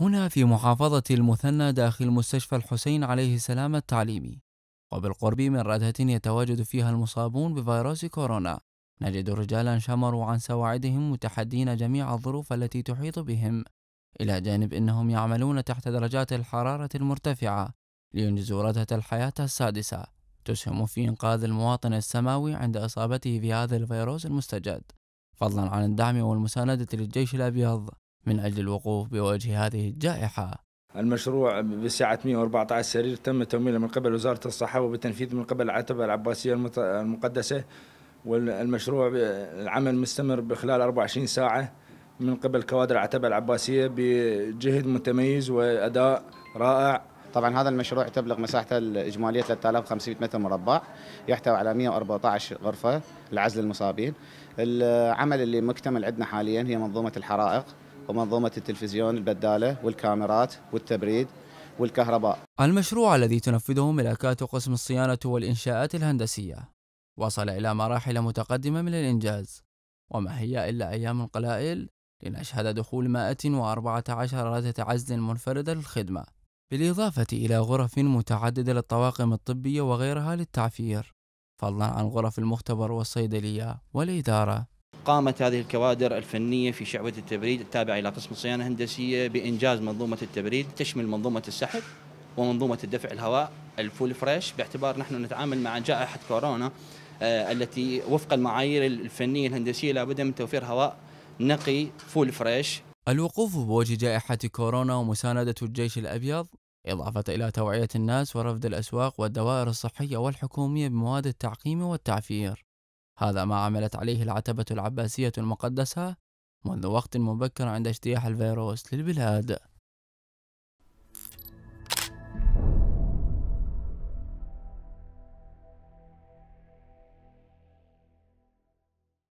هنا في محافظة المثنى داخل مستشفى الحسين عليه السلام التعليمي وبالقرب من ردهة يتواجد فيها المصابون بفيروس كورونا نجد رجالا شمروا عن سواعدهم متحدين جميع الظروف التي تحيط بهم إلى جانب أنهم يعملون تحت درجات الحرارة المرتفعة لينجزوا ردهة الحياة السادسة تسهم في إنقاذ المواطن السماوي عند إصابته بهذا الفيروس المستجد فضلا عن الدعم والمساندة للجيش الأبيض من أجل الوقوف بوجه هذه الجائحة المشروع بسعة 114 سرير تم تمويله من قبل وزارة الصحة وبالتنفيذ من قبل العتبة العباسية المقدسة والمشروع العمل مستمر بخلال 24 ساعة من قبل كوادر العتبة العباسية بجهد متميز وأداء رائع طبعا هذا المشروع تبلغ مساحته الإجمالية 3500 متر مربع يحتوي على 114 غرفة لعزل المصابين العمل اللي مكتمل عندنا حاليا هي منظومة الحرائق ومنظومة التلفزيون البدالة والكاميرات والتبريد والكهرباء المشروع الذي تنفذه ملاكات قسم الصيانة والإنشاءات الهندسية وصل إلى مراحل متقدمة من الإنجاز وما هي إلا أيام قلائل لنشهد دخول 114 رادة عزل منفردة للخدمة بالإضافة إلى غرف متعددة للطواقم الطبية وغيرها للتعفير فضلا عن غرف المختبر والصيدلية والإدارة قامت هذه الكوادر الفنية في شعبة التبريد التابعة إلى قسم الصيانة الهندسية بإنجاز منظومة التبريد تشمل منظومة السحب ومنظومة الدفع الهواء الفول فريش باعتبار نحن نتعامل مع جائحة كورونا آه، التي وفق المعايير الفنية الهندسية لابد من توفير هواء نقي فول فريش الوقوف بوجه جائحة كورونا ومساندة الجيش الأبيض إضافة إلى توعية الناس ورفض الأسواق والدوائر الصحية والحكومية بمواد التعقيم والتعفير هذا ما عملت عليه العتبة العباسية المقدسة منذ وقت مبكر عند اجتياح الفيروس للبلاد